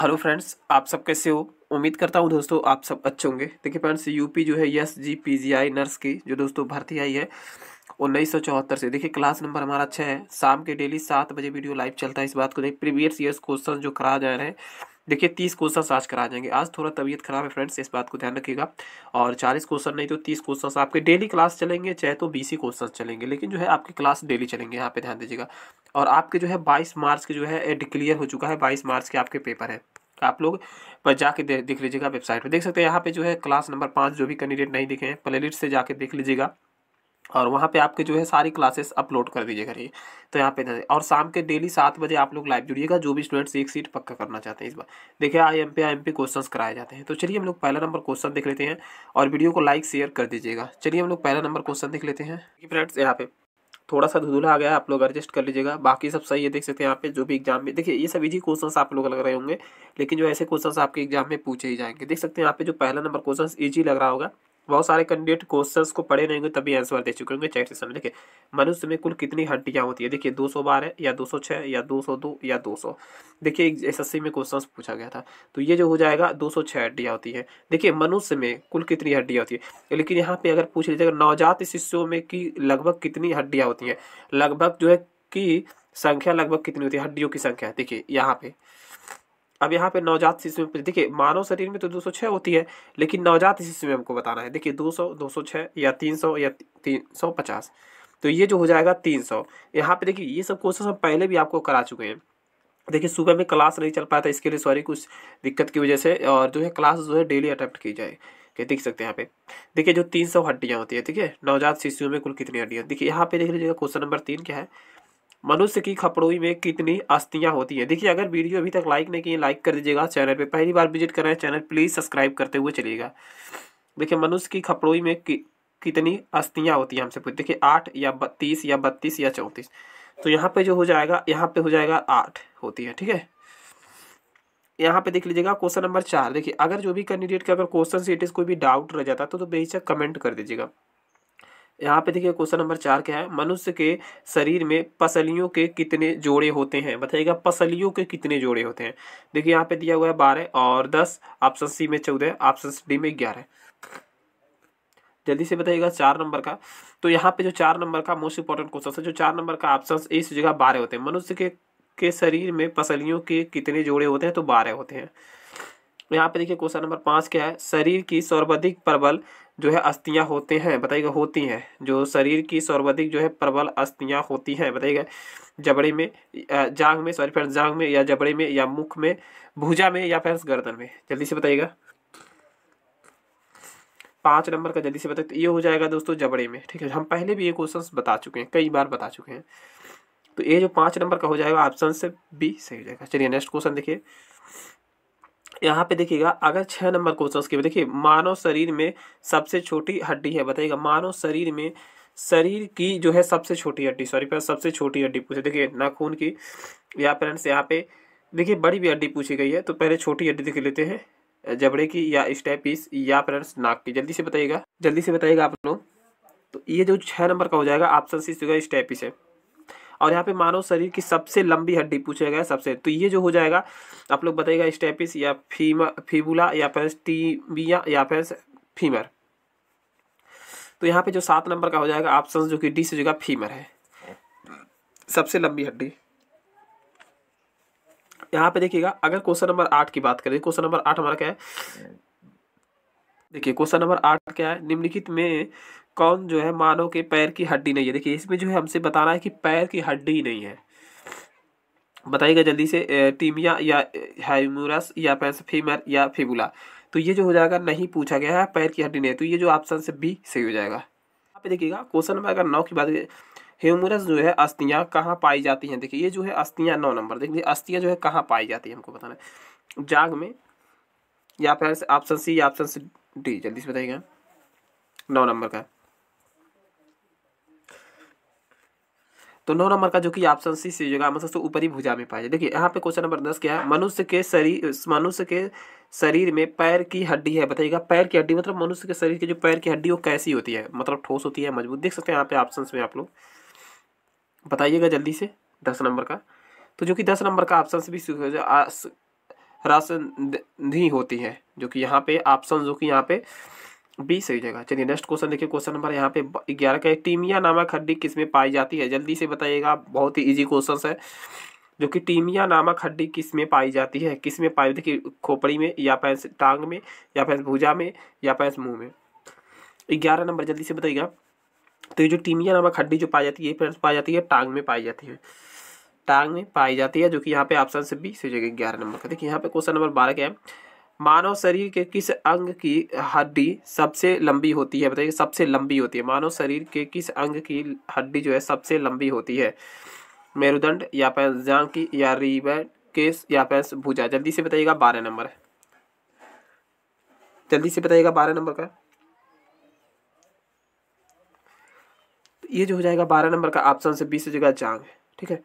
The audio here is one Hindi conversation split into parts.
हेलो फ्रेंड्स आप सब कैसे हो उम्मीद करता हूँ दोस्तों आप सब अच्छे होंगे देखिए फ्रेंड्स यूपी जो है S G P G I nurse की जो दोस्तों भर्ती आई है उन्नीस सौ चौहत्तर से देखिए क्लास नंबर हमारा अच्छा है शाम के डेली सात बजे वीडियो लाइव चलता है इस बात को देखिए प्रीवियस ईयर्स क्वेश्चन जो करा जा रहे हैं देखिए तीस क्वेश्चन आज करा जाएंगे आज थोड़ा तबीयत खराब है फ्रेंड्स इस बात को ध्यान रखिएगा और चालीस क्वेश्चन नहीं तो तीस क्वेश्चन आपके डेली क्लास चलेंगे चाहे तो बीस क्वेश्चन चलेंगे लेकिन जो है आपकी क्लास डेली चलेंगे यहाँ पे ध्यान दीजिएगा और आपके जो है बाईस मार्च के जो है डिक्लियर हो चुका है बाईस मार्च के आपके पेपर है आप लोग पर जाके देख लीजिएगा वेबसाइट पर देख सकते हैं यहाँ पे जो है क्लास नंबर पाँच जो भी कैंडिडेट नहीं दिखे हैं प्लेलिस्ट से जाके देख लीजिएगा और वहाँ पे आपके जो है सारी क्लासेस अपलोड कर दीजिए करिए तो यहाँ पे और शाम के डेली सात बजे आप लोग लाइव जुड़िएगा जो भी स्टूडेंट्स एक सीट पक्का करना चाहते हैं इस बार देखिए I M P I M P question कराए जाते हैं तो चलिए हम लोग पहला नंबर क्वेश्चन देख लेते हैं और वीडियो को लाइक शेयर कर दीजिएगा चलिए हम लोग पहला नंबर क्वेश्चन देख लेते हैं फ्रेंड्स यहाँ पे थोड़ा सा धुधुला आ गया आप लोग एडजस्ट कर लीजिएगा बाकी सब सही है देख सकते हैं यहाँ पे जो भी एग्जाम में देखिए ये सब इजी क्वेश्चन आप लोग लग रहे होंगे लेकिन जो ऐसे क्वेश्चन आपके एग्जाम में पूछे ही जाएंगे देख सकते हैं यहाँ पे जो पहला नंबर क्वेश्चन ईजी लग रहा होगा बहुत सारे कैंडिडेट क्वेश्चंस को पढ़े रहेंगे तभी आंसर दे चुके होंगे चैट सेशन में देखिए मनुष्य में कुल कितनी हड्डियाँ होती है देखिए दो सौ बारह या दो सौ छः या दो सौ दो या दो सौ देखिए एस में क्वेश्चन पूछा गया था तो ये जो हो जाएगा दो सौ छः हड्डियाँ होती है देखिए मनुष्य में कुल कितनी हड्डियाँ होती है लेकिन यहाँ पे अगर पूछ लीजिएगा नवजात शिष्यों में कि लगभग कितनी हड्डियाँ होती हैं लगभग जो है कि संख्या लगभग कितनी होती है हड्डियों की संख्या देखिए यहाँ पे अब यहाँ पे नवजात शिशु में देखिए मानव शरीर में तो 206 होती है लेकिन नवजात शिशु में हमको बताना है देखिए 200 206 या 300 या 350 तो ये जो हो जाएगा 300 यहाँ पे देखिए ये सब क्वेश्चन हम पहले भी आपको करा चुके हैं देखिए सुबह में क्लास नहीं चल पाया था इसके लिए सॉरी कुछ दिक्कत की वजह से और जो है क्लास जो है डेली अटैम्प्ट की जाए के देख सकते हैं यहाँ पे देखिए जो तीन सौ हड्डियाँ होती है ठीक है नवजात शिशुओं में कुल कितनी हड्डियाँ देखिए यहाँ पे देख लीजिएगा क्वेश्चन नंबर तीन क्या है मनुष्य की खपड़ोई में कितनी अस्थियाँ होती हैं देखिए अगर वीडियो अभी तक लाइक नहीं किए लाइक कर दीजिएगा चैनल पे पहली बार विजिट कर रहे हैं चैनल प्लीज़ सब्सक्राइब करते हुए चलिएगा देखिए मनुष्य की खपड़ोई में कि, कितनी अस्थियाँ होती हैं हमसे पूछ देखिए आठ या बत्तीस या बत्तीस या चौंतीस तो यहाँ पे जो हो जाएगा यहाँ पे हो जाएगा आठ होती है ठीक है यहाँ पे देख लीजिएगा क्वेश्चन नंबर चार देखिए अगर जो भी कैंडिडेट का अगर क्वेश्चन सीट इज़ कोई भी डाउट रह जाता तो, तो बेचक कमेंट कर दीजिएगा यहाँ पे देखिए क्वेश्चन नंबर चार क्या है मनुष्य के शरीर में पसलियों के कितने जोड़े होते हैं बताइएगा पसलियों के कितने जोड़े होते हैं देखिए यहाँ पे दिया हुआ है बारह और दस ऑप्शन सी में चौदह ऑप्शन डी में ग्यारह जल्दी से बताइएगा चार नंबर का तो यहाँ पे जो चार नंबर का मोस्ट इंपॉर्टेंट क्वेश्चन है जो चार नंबर का ऑप्शन इस जगह बारह होते हैं मनुष्य के के शरीर में पसलियों के कितने जोड़े होते हैं तो बारह होते हैं यहाँ पे देखिए क्वेश्चन नंबर पाँच क्या है शरीर की सर्वाधिक प्रबल जो है अस्थियाँ होते हैं बताइएगा होती हैं जो शरीर की सर्वाधिक जो है प्रबल अस्थियाँ होती हैं बताइएगा जबड़े में जांग में सॉरी फ्रेंड्स जांग में या जबड़े में या मुख में भुजा में या फ्रेंड्स गर्दन में जल्दी से बताइएगा पाँच नंबर का जल्दी से बताइए तो ये हो जाएगा दोस्तों जबड़े में ठीक है हम पहले भी ये क्वेश्चन बता चुके हैं कई बार बता चुके हैं तो ये जो पाँच नंबर का हो जाएगा ऑप्शन से बी सही हो जाएगा चलिए नेक्स्ट क्वेश्चन देखिए यहाँ पे देखिएगा अगर छः नंबर क्वेश्चन के देखिए मानव शरीर में सबसे छोटी हड्डी है बताइएगा मानव शरीर में शरीर की जो है सबसे छोटी हड्डी सॉरी पर सबसे छोटी हड्डी पूछे देखिए नाखून की या फ्रेंड्स यहाँ पे देखिए बड़ी भी हड्डी पूछी गई है तो पहले छोटी हड्डी देख लेते हैं जबड़े की या स्टेपिस या फ्रेंड्स नाक की जल्दी से बताइएगा जल्दी से बताइएगा आप लोग तो ये जो छः नंबर का हो जाएगा ऑप्शन सी स्टेपिस है और यहाँ पे मानव शरीर की सबसे लंबी हड्डी पूछा गया सबसे तो ये जो हो जाएगा आप लोग बताइएगा स्टेपिस या फीमा फीबुला या फिर टीबिया या फिर फीमर तो यहाँ पे जो सात नंबर का हो जाएगा ऑप्शन जो कि डी से जगह फीमर है सबसे लंबी हड्डी यहाँ पे देखिएगा अगर क्वेश्चन नंबर आठ की बात करें क्वेश्चन नंबर आठ हमारा क्या है देखिए क्वेश्चन नंबर आठ क्या है निम्नलिखित में कौन जो है मानव के पैर की हड्डी नहीं है देखिए इसमें जो है हमसे बताना है कि पैर की हड्डी नहीं है बताइएगा जल्दी से टीमिया या हाइमूरस या फीमर या फिबुला तो ये जो हो जाएगा नहीं पूछा गया है पैर की हड्डी नहीं तो ये जो ऑप्शन से बी सही हो जाएगा यहाँ पे देखिएगा क्वेश्चन नंबर अगर नौ की बात ह्यूमरस जो है अस्थियाँ कहाँ पाई जाती हैं देखिए ये जो है अस्थियाँ नौ नंबर देखिए अस्थियाँ जो है कहाँ पाई जाती है हमको बताना जाग में या फिर ऑप्शन सी या ऑप्शन डी जल्दी से बताइएगा नौ नंबर का तो नौ नंबर का जो कि ऑप्शन सी सी जगह मतलब ऊपरी भुजा में पाया जाए देखिए यहाँ पे क्वेश्चन नंबर दस क्या है मनुष्य के शरीर मनुष्य के शरीर में पैर की हड्डी है बताइएगा पैर की हड्डी मतलब मनुष्य के शरीर की जो पैर की हड्डी वो कैसी होती है मतलब ठोस होती है मजबूत देख सकते हैं यहाँ पे ऑप्शन में आप लोग बताइएगा जल्दी से दस नंबर का तो जो कि दस नंबर का ऑप्शन भी राशन होती है जो कि यहाँ पे ऑप्शन जो कि यहाँ पे बी सही जगह चलिए नेक्स्ट क्वेश्चन देखिए क्वेश्चन नंबर यहाँ पे ग्यारह का टीमिया नामक हड्डी किस में पाई जाती है जल्दी से बताइएगा बहुत ही इजी क्वेश्चन है जो कि टीमिया नामक हड्डी किस में पाई जाती है किस में पाई देखिए खोपड़ी में या पैंस टांग में या पैंस भुजा में या पैंस मुंह में ग्यारह नंबर जल्दी से बताइएगा तो ये जो टीमिया नामक हड्डी जो पाई जाती है फ्रेंड्स पाई जाती है टांग में पाई जाती है टांग में पाई जाती है जो कि यहाँ पे ऑप्शन से बी सही जगह ग्यारह नंबर का देखिए यहाँ पे क्वेश्चन नंबर बारह क्या है मानव शरीर के किस अंग की हड्डी सबसे लंबी होती है बताइए सबसे लंबी होती है मानव शरीर के किस अंग की हड्डी जो है सबसे लंबी होती है मेरुदंड या पैंस जांग की या रीबेट केस या पैंस भुजा जल्दी से बताइएगा बारह नंबर जल्दी से बताइएगा बारह नंबर का ये जो हो जाएगा बारह नंबर का ऑप्शन से बीस हो जाएगा जांग ठीक है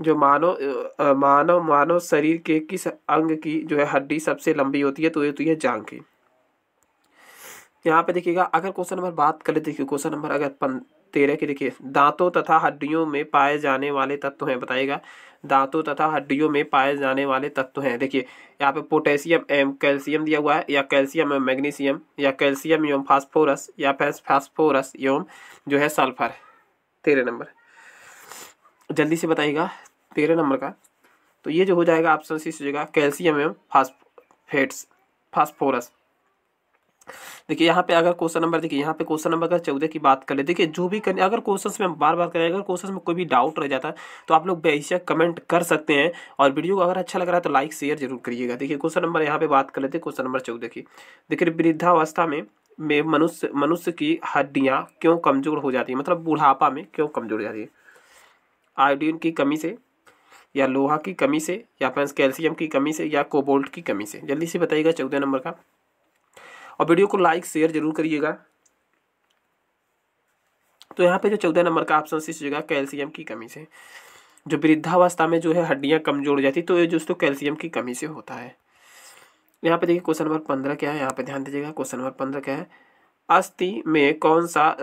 जो मानव मानव मानव शरीर के किस अंग की जो है हड्डी सबसे लंबी होती है तो ये होती तो है जांग की यहाँ पे देखिएगा अगर क्वेश्चन नंबर बात करें देखिए क्वेश्चन नंबर अगर पन तेरह के देखिए दांतों तथा हड्डियों में पाए जाने वाले तत्व हैं बताइएगा दांतों तथा हड्डियों में पाए जाने वाले तत्व हैं देखिए यहाँ पे पोटेशियम एम कैल्शियम दिया हुआ है या कैल्शियम एवं मैग्नीशियम या कैल्शियम एवं फास्फोरस या फैस फास्फोरस एवं जो है सल्फर तेरह नंबर जल्दी से बताइएगा तेरह नंबर का तो ये जो हो जाएगा ऑप्शन सी से जगह कैल्शियम एवं फास्फेट्स फास्फोरस देखिए यहाँ पे अगर क्वेश्चन नंबर देखिए यहाँ पे क्वेश्चन नंबर अगर चौदह की बात करें देखिए जो भी करने अगर क्वेश्चन में हम बार बार करें अगर क्वेश्चन में कोई भी डाउट रह जाता है तो आप लोग बेहिशक कमेंट कर सकते हैं और वीडियो को अगर अच्छा लग रहा है तो लाइक शेयर जरूर करिएगा देखिए क्वेश्चन नंबर यहाँ पे बात कर लेते हैं क्वेश्चन नंबर चौदह की देखिए वृद्धावस्था में मनुष्य मनुष्य की हड्डियाँ क्यों कमज़ोर हो जाती है मतलब बुढ़ापा में क्यों कमज़ोर हो जाती है आयोडीन की कमी से या लोहा की कमी से या फ्रेंड्स कैल्शियम की कमी से या कोबोल्ट की कमी से जल्दी से बताइएगा चौदह नंबर का और वीडियो को लाइक शेयर जरूर करिएगा तो यहाँ पे जो चौदह नंबर का ऑप्शन सी सोचेगा कैल्शियम की कमी से जो वृद्धावस्था में जो है हड्डियाँ कमजोर हो जाती तो ये दोस्तों कैल्शियम की कमी से होता है यहाँ पे देखिए क्वेश्चन नंबर पंद्रह क्या है यहाँ पे ध्यान दीजिएगा क्वेश्चन नंबर पंद्रह क्या है अस्थि में कौन सा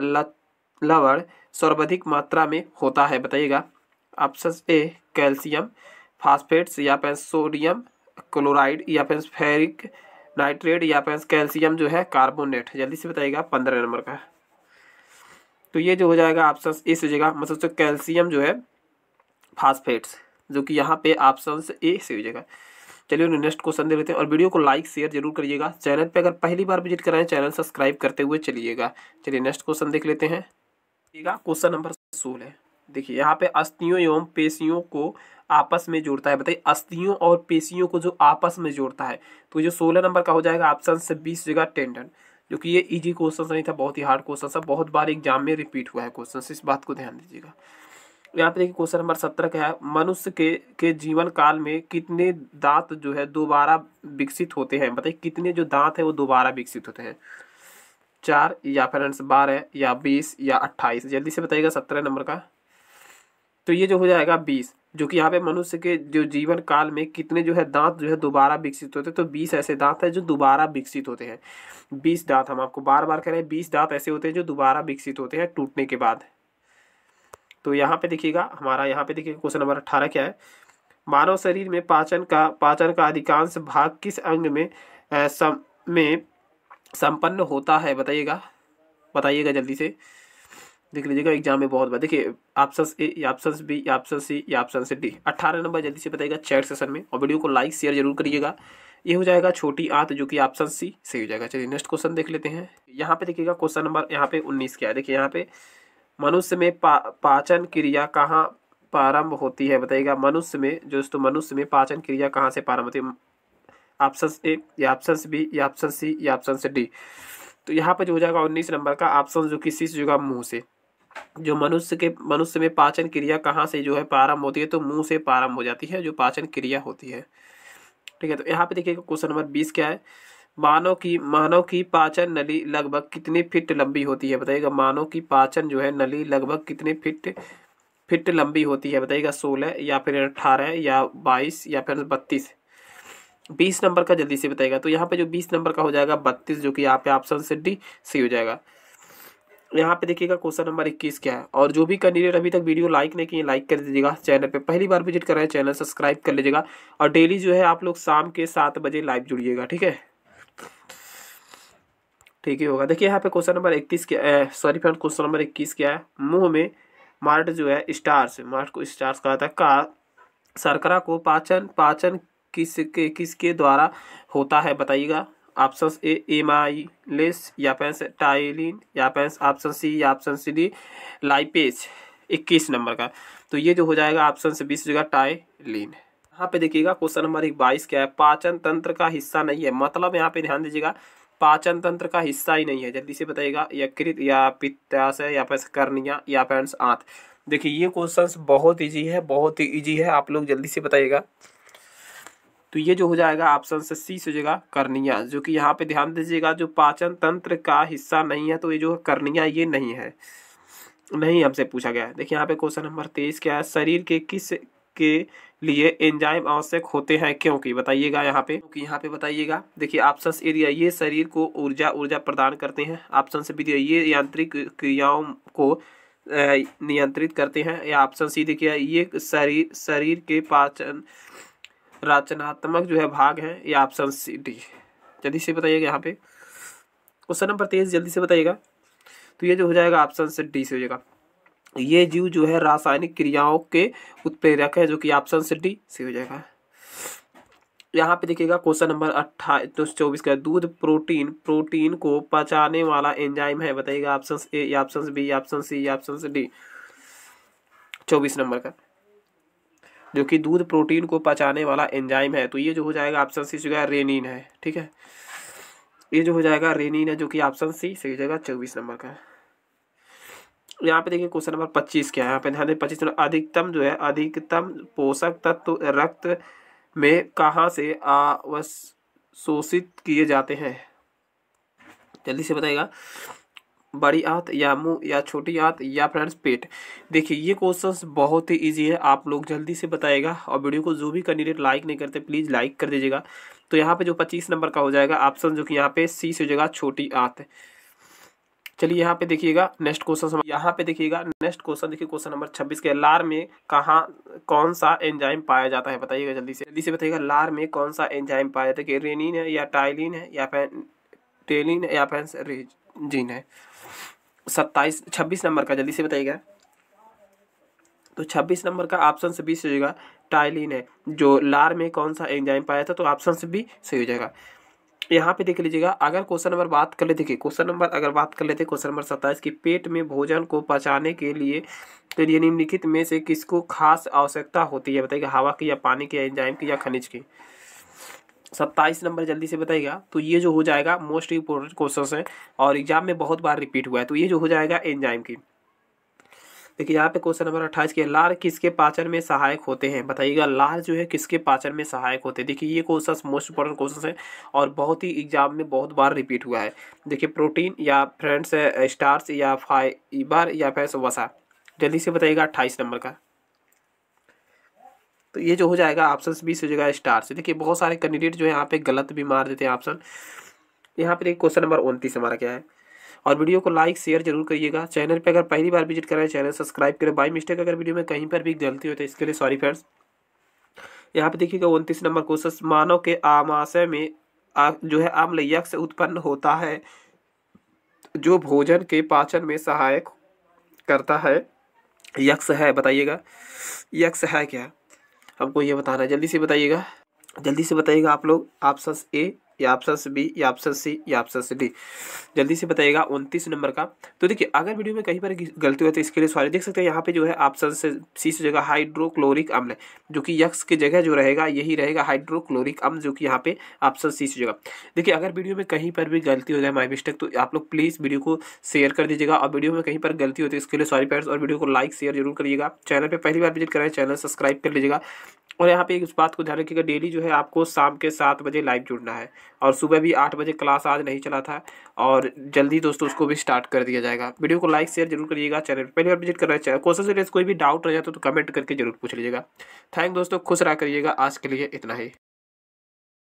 लवण सर्वाधिक मात्रा में होता है बताइएगा ऑप्शन ए कैल्शियम फास्फेट्स या फिर सोडियम क्लोराइड या फिर फेरिक नाइट्रेट या फिर कैल्शियम जो है कार्बोनेट जल्दी से बताइएगा पंद्रह नंबर का तो ये जो हो जाएगा ऑप्शन ए से जगह मतलब कैल्शियम जो है फास्फेट्स जो कि यहाँ पे ऑप्शन ए से हो जाएगा चलिए उन्हें नेक्स्ट क्वेश्चन दे लेते हैं और वीडियो को लाइक शेयर जरूर करिएगा चैनल पे अगर पहली बार विजिट कराएं चैनल सब्सक्राइब करते हुए चलिएगा चलिए नेक्स्ट क्वेश्चन देख लेते हैं क्वेश्चन नंबर सोलह देखिए यहाँ पे अस्थियों एवं पेशियों को आपस में जोड़ता है बताइए अस्थियों और पेशियों को जो आपस में जोड़ता है तो जो सोलह नंबर का हो जाएगा ऑप्शन से बीस जगह टेंडन जो कि ये इजी क्वेश्चन नहीं था बहुत ही हार्ड क्वेश्चन था बहुत बार एग्जाम में रिपीट हुआ है क्वेश्चन इस बात को ध्यान दीजिएगा यहाँ पे देखिए क्वेश्चन नंबर सत्रह का है मनुष्य के के जीवन काल में कितने दांत जो है दोबारा विकसित होते हैं बताइए कितने जो दांत है वो दोबारा विकसित होते हैं चार या फिर बारह या बीस या अट्ठाईस जल्दी से बताइएगा सत्रह नंबर का तो ये जो हो जाएगा बीस जो कि यहाँ पे मनुष्य के जो जीवन काल में कितने जो है दांत जो है दोबारा विकसित होते हैं तो बीस ऐसे दांत है जो दोबारा विकसित होते हैं बीस दांत हम आपको बार बार कह रहे हैं बीस दांत ऐसे होते हैं जो दोबारा विकसित होते हैं टूटने के बाद तो यहाँ पे देखिएगा हमारा यहाँ पे देखिएगा क्वेश्चन नंबर अट्ठारह क्या है मानव शरीर में पाचन का पाचन का अधिकांश भाग किस अंग में सम में संपन्न होता है बताइएगा बताइएगा जल्दी से देख लीजिएगा एग्जाम में बहुत बार देखिए ऑप्शन ए या ऑप्शन बी या ऑप्शन सी या ऑप्शन से डी अट्ठारह नंबर जल्दी से बताइएगा चैट सेशन में और वीडियो को लाइक शेयर जरूर करिएगा ये हो जाएगा छोटी आंत जो कि ऑप्शन सी सही हो जाएगा चलिए नेक्स्ट क्वेश्चन देख लेते हैं यहाँ पे देखिएगा क्वेश्चन नंबर यहाँ पे उन्नीस क्या है देखिए यहाँ पे मनुष्य में पा, पाचन क्रिया कहाँ प्रारंभ होती है बताइएगा मनुष्य में जो दोस्तों मनुष्य में पाचन क्रिया कहाँ से प्रारंभ होती है ऑप्शन ए या ऑप्शन बी या ऑप्शन सी या ऑप्शन डी तो यहाँ पर जो हो जाएगा उन्नीस नंबर का ऑप्शन जो कि सी से जो मुँह से जो मनुष्य के मनुष्य में पाचन क्रिया कहाँ से जो है प्रारंभ होती है तो मुंह से प्रारंभ हो जाती है जो पाचन क्रिया होती है ठीक है तो यहाँ पे देखिएगा क्वेश्चन नंबर बीस क्या है मानव की मानव की पाचन नली लगभग कितने फिट लंबी होती है बताइएगा मानव की पाचन जो है नली लगभग कितने फिट फिट लंबी होती है बताइएगा सोलह या फिर अट्ठारह या बाईस या फिर बत्तीस बीस नंबर का जल्दी से बताइएगा तो यहाँ पे जो बीस नंबर का हो जाएगा बत्तीस जो कि आपके ऑप्शन से डी सी हो जाएगा यहाँ पे देखिएगा क्वेश्चन नंबर इक्कीस क्या है और जो भी कैंडिडेट अभी तक वीडियो लाइक नहीं किए लाइक कर दीजिएगा चैनल पे पहली बार विजिट कर रहे हैं चैनल सब्सक्राइब कर लीजिएगा और डेली जो है आप लोग शाम के सात बजे लाइव जुड़िएगा ठीक है ठीक ही होगा देखिए यहाँ पे क्वेश्चन नंबर इक्कीस क्या सॉरी फ्रेंड क्वेश्चन नंबर इक्कीस क्या है मुंह में मार्ट जो है स्टार्स मार्ट को स्टार्स कहा था का सरकरा को पाचन पाचन किसके किसके द्वारा होता है बताइएगा ऑप्शन ए एमाइलेस या फिर टाइलिन या फिर ऑप्शन सी या ऑप्शन सी डी लाइपेज इक्कीस नंबर का तो ये जो हो जाएगा ऑप्शन से बीस जगह टाइलिन यहाँ पे देखिएगा क्वेश्चन नंबर एक बाईस क्या है पाचन तंत्र का हिस्सा नहीं है मतलब यहाँ पे ध्यान दीजिएगा पाचन तंत्र का हिस्सा ही नहीं है जल्दी से बताइएगा यकृत या पित्ताशय या फिर कर्निया या फिर आंत देखिए ये क्वेश्चन बहुत ईजी है बहुत ही ईजी है आप लोग जल्दी से बताइएगा तो ये जो हो जाएगा ऑप्शन से सी से जगह करनिया जो कि यहाँ पे ध्यान दीजिएगा जो पाचन तंत्र का हिस्सा नहीं है तो ये जो करनिया ये नहीं है नहीं हमसे पूछा गया है देखिए यहाँ पे क्वेश्चन नंबर तेईस क्या है शरीर के किस के लिए एंजाइम आवश्यक होते हैं क्योंकि बताइएगा यहाँ पे क्योंकि यहाँ पे बताइएगा देखिए ऑप्शन ए दिया ये शरीर को ऊर्जा ऊर्जा प्रदान करते हैं ऑप्शन से भी ये यांत्रिक क्रियाओं को नियंत्रित करते हैं या ऑप्शन सी देखिए ये शरीर शरीर के पाचन रचनात्मक जो है भाग हैं ये ऑप्शन सी डी जल्दी से बताइएगा यहाँ पे क्वेश्चन नंबर तेईस जल्दी से बताइएगा तो ये जो हो जाएगा ऑप्शन से डी से हो जाएगा ये जीव जो है रासायनिक क्रियाओं के उत्प्रेरक है जो कि ऑप्शन से डी से हो जाएगा यहाँ पे देखिएगा क्वेश्चन नंबर अट्ठाईस तो चौबीस का दूध प्रोटीन प्रोटीन को पचाने वाला एंजाइम है बताइएगा option A option B option C option D चौबीस नंबर का जो कि दूध प्रोटीन को पचाने वाला एंजाइम है तो ये जो हो जाएगा ऑप्शन सी जगह रेनिन है ठीक है ये जो हो जाएगा रेनिन है जो कि ऑप्शन सी सही जाएगा चौबीस नंबर का यहाँ पे देखिए क्वेश्चन नंबर पच्चीस क्या है यहाँ पे ध्यान दें पच्चीस अधिकतम जो है अधिकतम पोषक तत्व तो रक्त में कहाँ से आवशोषित किए जाते हैं जल्दी से बताएगा बड़ी आंत या मुंह या छोटी आंत या फ्रेंड्स पेट देखिए ये क्वेश्चंस बहुत ही इजी है आप लोग जल्दी से बताएगा और वीडियो को जो भी कैंडिडेट लाइक नहीं करते प्लीज़ लाइक कर दीजिएगा तो यहाँ पे जो 25 नंबर का हो जाएगा ऑप्शन जो कि यहाँ पे सी से हो जाएगा छोटी आंत चलिए यहाँ पे देखिएगा नेक्स्ट क्वेश्चन यहाँ पे देखिएगा नेक्स्ट क्वेश्चन देखिए क्वेश्चन नंबर छब्बीस के लार में कहाँ कौन सा एंजाइम पाया जाता है बताइएगा जल्दी से जल्दी से बताइएगा लार में कौन सा एंजाइम पाया जाता है कि रेनिन है या टाइलिन है या फिर टेलिन या फिर रेज जी नहीं सत्ताईस छब्बीस नंबर का जल्दी से बताइएगा तो छब्बीस नंबर का ऑप्शन से बी सही हो टाइलिन है जो लार में कौन सा एंजाइम पाया था तो ऑप्शन से भी सही हो जाएगा यहाँ पे देख लीजिएगा अगर क्वेश्चन नंबर बात कर लेते क्वेश्चन नंबर अगर बात कर लेते क्वेश्चन नंबर सत्ताईस की पेट में भोजन को पचाने के लिए तो ये निम्नलिखित में से किसको खास आवश्यकता होती है बताइए हवा की या पानी की या एंजाइम की या खनिज की सत्ताईस नंबर जल्दी से बताइएगा तो ये जो हो जाएगा मोस्ट इम्पोर्टेंट क्वेश्चन है और एग्जाम में बहुत बार रिपीट हुआ है तो ये जो हो जाएगा एंजाइम की देखिए यहाँ पे क्वेश्चन नंबर अट्ठाईस के लार किसके पाचन में सहायक होते हैं बताइएगा लार जो है किसके पाचन में सहायक होते हैं देखिए ये क्वेश्चन मोस्ट इंपॉर्टेंट क्वेश्चन है और बहुत ही एग्जाम में बहुत बार रिपीट हुआ है देखिए प्रोटीन या फ्रेंड्स स्टार्स या फाइबर या फिर वसा जल्दी से बताइएगा अट्ठाईस नंबर का तो ये जो हो जाएगा ऑप्शन बी से हो जाएगा स्टार से देखिए बहुत सारे कैंडिडेट जो है यहाँ पे गलत भी मार देते हैं ऑप्शन यहाँ पर देखिए क्वेश्चन नंबर उनतीस हमारा क्या है और वीडियो को लाइक शेयर जरूर करिएगा चैनल पे अगर पहली बार विजिट करें चैनल सब्सक्राइब करें बाई मिस्टेक अगर वीडियो में कहीं पर भी गलती होती तो है इसके लिए सॉरी फ्रेंड्स यहाँ पे देखिएगा उनतीस नंबर क्वेश्चन मानव के आमाशय में आ, जो है आमल से उत्पन्न होता है जो भोजन के पाचन में सहायक करता है यक्ष है बताइएगा यक्ष है क्या सबको ये बताना है जल्दी से बताइएगा जल्दी से बताइएगा आप लोग ऑप्शन ए या ऑप्शन बी या ऑप्शन सी या ऑप्शन डी जल्दी से बताइएगा उनतीस नंबर का तो देखिए अगर वीडियो में कहीं पर गलती हुई तो इसके लिए सॉरी देख सकते हैं यहाँ पे जो है ऑप्शन से सी से जगह हाइड्रोक्लोरिक अम्ल जो कि यक्स की जगह जो रहेगा यही रहेगा हाइड्रोक्लोरिक अम्ल जो कि यहाँ पे ऑप्शन सी से जगह देखिए अगर वीडियो में कहीं पर भी गलती हो जाए माई मिस्टेक तो आप लोग प्लीज़ वीडियो को शेयर कर दीजिएगा और वीडियो में कहीं पर गलती होती तो है इसके लिए सॉरी पेरेंट्स और वीडियो को लाइक शेयर जरूर करिएगा चैनल पर पहली बार विजिट करें चैनल सब्सक्राइब कर लीजिएगा और यहाँ पे एक इस बात को ध्यान रखिएगा डेली जो है आपको शाम के सात बजे लाइव जुड़ना है और सुबह भी आठ बजे क्लास आज नहीं चला था और जल्दी दोस्तों उसको भी स्टार्ट कर दिया जाएगा वीडियो को लाइक शेयर जरूर करिएगा चैनल पहली बार विजिट करना चाहिए क्वेश्चन से कोई भी डाउट रह जाता तो, तो कमेंट करके जरूर पूछ लीजिएगा थैंक दोस्तों खुश रहा करिएगा आज के लिए इतना ही